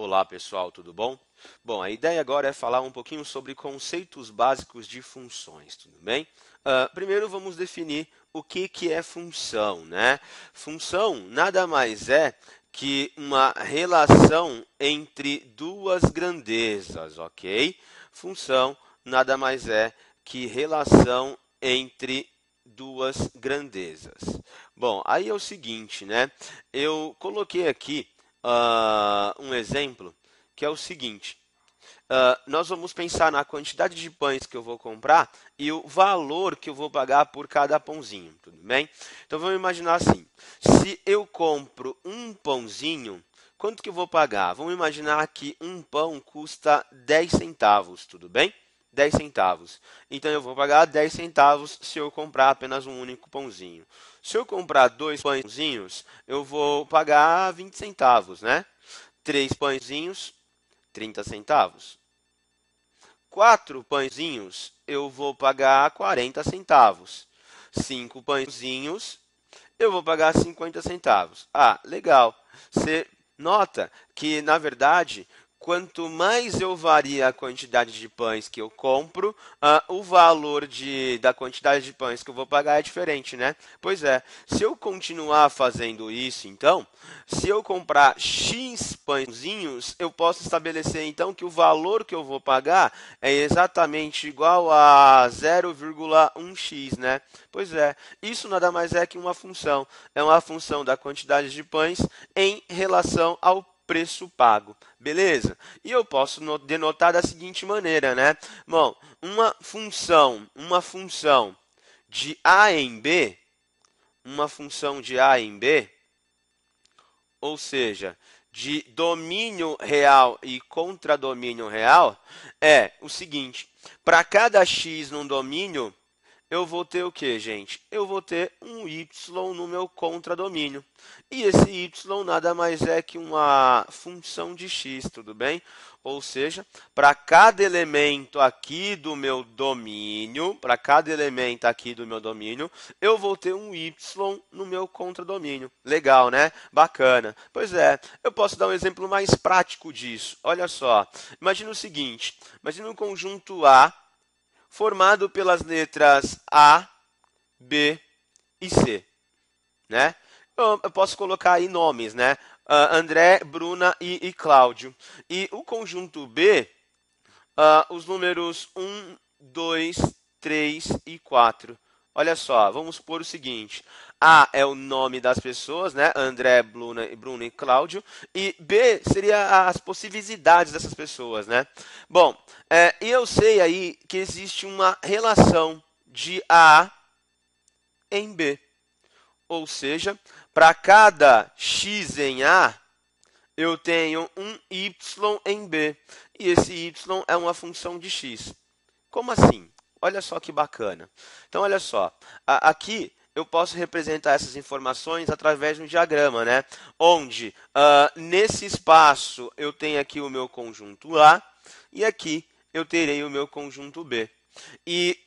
Olá pessoal, tudo bom? Bom, a ideia agora é falar um pouquinho sobre conceitos básicos de funções, tudo bem? Uh, primeiro vamos definir o que, que é função, né? Função nada mais é que uma relação entre duas grandezas, ok? Função nada mais é que relação entre duas grandezas. Bom, aí é o seguinte, né? Eu coloquei aqui uh, um exemplo que é o seguinte. Uh, nós vamos pensar na quantidade de pães que eu vou comprar e o valor que eu vou pagar por cada pãozinho, tudo bem? Então vamos imaginar assim: se eu compro um pãozinho, quanto que eu vou pagar? Vamos imaginar que um pão custa 10 centavos, tudo bem? 10 centavos. Então eu vou pagar 10 centavos se eu comprar apenas um único pãozinho. Se eu comprar dois pãezinhos, eu vou pagar 20 centavos, né? Três pãezinhos, 30 centavos. Quatro pãezinhos, eu vou pagar 40 centavos. Cinco pãezinhos, eu vou pagar 50 centavos. Ah, legal. Você nota que, na verdade, quanto mais eu varia a quantidade de pães que eu compro, uh, o valor de, da quantidade de pães que eu vou pagar é diferente, né? Pois é, se eu continuar fazendo isso, então, se eu comprar X pãezinhos, eu posso estabelecer então que o valor que eu vou pagar é exatamente igual a 0,1x, né? Pois é, isso nada mais é que uma função, é uma função da quantidade de pães em relação ao preço pago, beleza? E eu posso denotar da seguinte maneira, né? Bom, uma função, uma função de A em B, uma função de A em B, ou seja, de domínio real e contradomínio real, é o seguinte: para cada x num domínio eu vou ter o que, gente? Eu vou ter um y no meu contradomínio. E esse y nada mais é que uma função de x, tudo bem? Ou seja, para cada elemento aqui do meu domínio, para cada elemento aqui do meu domínio, eu vou ter um y no meu contradomínio. Legal, né? Bacana. Pois é, eu posso dar um exemplo mais prático disso. Olha só, imagina o seguinte, imagina um conjunto A formado pelas letras A, B e C, né? Eu, eu posso colocar aí nomes, né? Uh, André, Bruna e, e, Cláudio. E o conjunto B, uh, os números 1, 2, 3 e 4. Olha só, vamos supor o seguinte: A é o nome das pessoas, né? André, Bruna, Bruno e Cláudio. E B seria as possíveis idades dessas pessoas, né? Bom, é, eu sei aí que existe uma relação de A em B. Ou seja, para cada x em A, eu tenho um y em B. E esse y é uma função de x. Como assim? Olha só que bacana. Então, olha só. A, aqui eu posso representar essas informações através de um diagrama, né? Onde uh, nesse espaço eu tenho aqui o meu conjunto A e aqui eu terei o meu conjunto B. E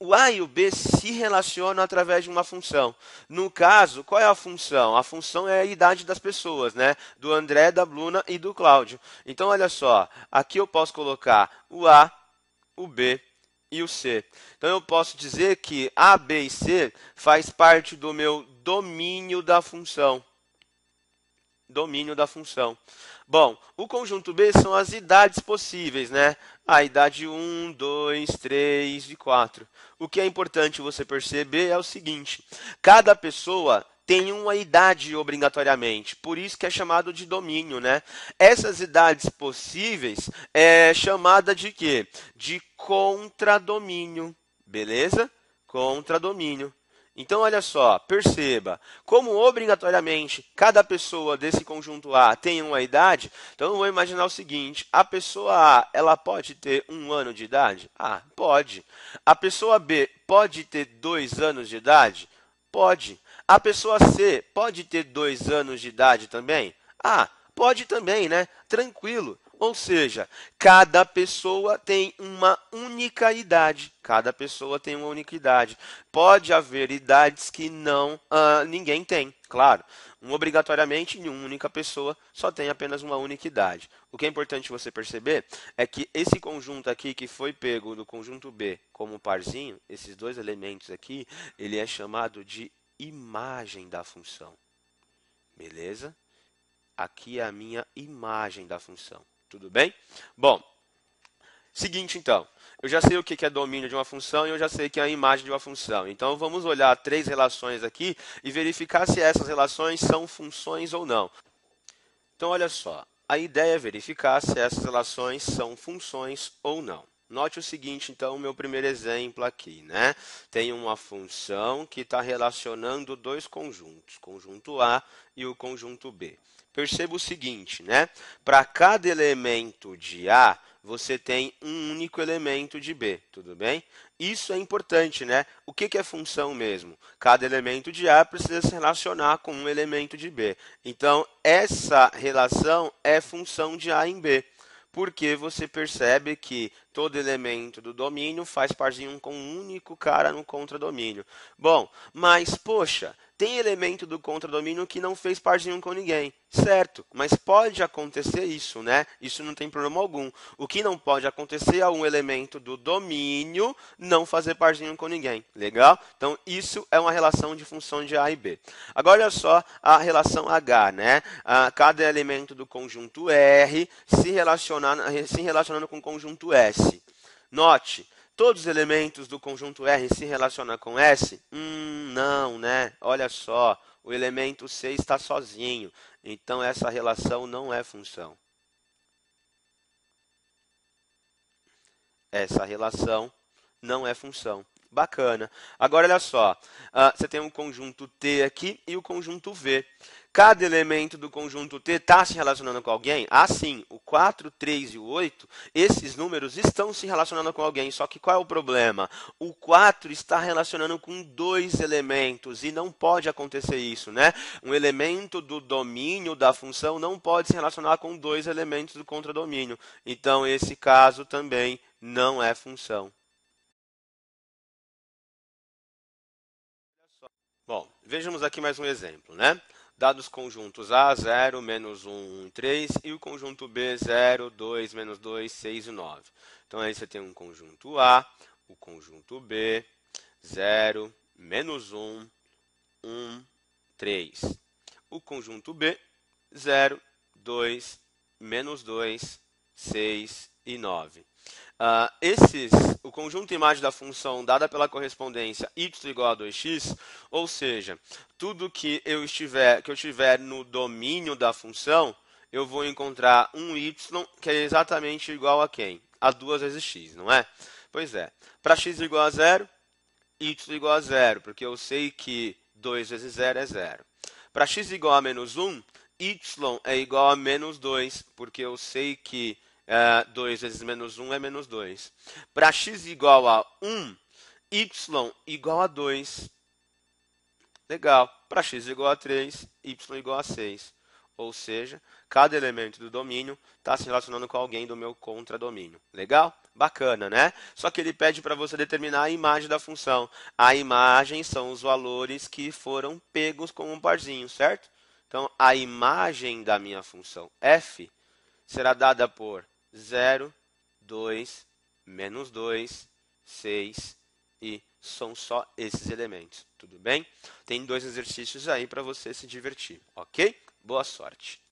o A e o B se relacionam através de uma função. No caso, qual é a função? A função é a idade das pessoas, né? Do André, da Bruna e do Cláudio. Então, olha só, aqui eu posso colocar o A, o B e o C. Então eu posso dizer que A, B e C faz parte do meu domínio da função. Domínio da função. Bom, o conjunto B são as idades possíveis, né? A idade 1, 2, 3 e 4. O que é importante você perceber é o seguinte: cada pessoa tem uma idade obrigatoriamente, por isso que é chamado de domínio, né? Essas idades possíveis é chamada de quê? De contradomínio, beleza? Contradomínio. Então, olha só, perceba, como obrigatoriamente cada pessoa desse conjunto A tem uma idade, então eu vou imaginar o seguinte, a pessoa A, ela pode ter um ano de idade? Ah, pode. A pessoa B pode ter dois anos de idade? Pode. A pessoa C pode ter dois anos de idade também? Ah, pode também, né? Tranquilo. Ou seja, cada pessoa tem uma única idade. Cada pessoa tem uma única idade. Pode haver idades que não uh, ninguém tem, claro. Um, obrigatoriamente, nenhuma única pessoa só tem apenas uma única idade. O que é importante você perceber é que esse conjunto aqui que foi pego do conjunto B como parzinho, esses dois elementos aqui, ele é chamado de imagem da função. Beleza? Aqui é a minha imagem da função. Tudo bem? Bom, seguinte então. Eu já sei o que é domínio de uma função e eu já sei o que é a imagem de uma função. Então vamos olhar três relações aqui e verificar se essas relações são funções ou não. Então olha só, a ideia é verificar se essas relações são funções ou não. Note o seguinte, então, o meu primeiro exemplo aqui, né? Tem uma função que está relacionando dois conjuntos, conjunto A e o conjunto B. Perceba o seguinte, né? Para cada elemento de A, você tem um único elemento de B, tudo bem? Isso é importante, né? O que, que é função mesmo? Cada elemento de A precisa se relacionar com um elemento de B. Então, essa relação é função de A em B porque você percebe que todo elemento do domínio faz parte de um com um único cara no contradomínio. Bom, mas poxa, tem elemento do contradomínio que não fez parte nenhum com ninguém. Certo, mas pode acontecer isso, né? Isso não tem problema algum. O que não pode acontecer é um elemento do domínio não fazer parte nenhum com ninguém. Legal? Então, isso é uma relação de função de A e B. Agora, olha só a relação H, né? Ah, cada elemento do conjunto R se, relacionar, se relacionando com o conjunto S. Note todos os elementos do conjunto R se relacionam com S? Hum, não, né? Olha só, o elemento C está sozinho, então essa relação não é função. Essa relação não é função. Bacana. Agora, olha só, uh, você tem o um conjunto T aqui e o conjunto V. Cada elemento do conjunto T está se relacionando com alguém? Assim, sim, o 4, 3 e o 8, esses números estão se relacionando com alguém. Só que qual é o problema? O 4 está relacionando com dois elementos e não pode acontecer isso, né? Um elemento do domínio da função não pode se relacionar com dois elementos do contradomínio. Então, esse caso também não é função. Bom, vejamos aqui mais um exemplo, né? dados conjuntos A, 0, menos 1, 1, 3, e o conjunto B, 0, 2, menos 2, 6 e 9. Então, aí você tem um conjunto A, o conjunto B, 0, menos 1, 1, 3. O conjunto B, 0, 2, menos 2, 6 e 9. Uh, esses, o conjunto imagem da função dada pela correspondência y igual a 2x, ou seja, tudo que eu estiver, que eu tiver no domínio da função, eu vou encontrar um y que é exatamente igual a quem? A duas vezes x, não é? Pois é. Para x igual a zero, y igual a zero, porque eu sei que 2 vezes zero é zero. Para x igual a menos 1, y é igual a menos 2, porque eu sei que Uh, é, 2 vezes menos 1 é menos 2. Para x igual a 1, y igual a 2. Legal. Para x igual a 3, y igual a 6. Ou seja, cada elemento do domínio está se relacionando com alguém do meu contradomínio. Legal? Bacana, né? Só que ele pede para você determinar a imagem da função. A imagem são os valores que foram pegos como um parzinho, certo? Então, a imagem da minha função f será dada por 0, 2, menos 2, 6 e são só esses elementos, tudo bem? Tem dois exercícios aí para você se divertir, ok? Boa sorte!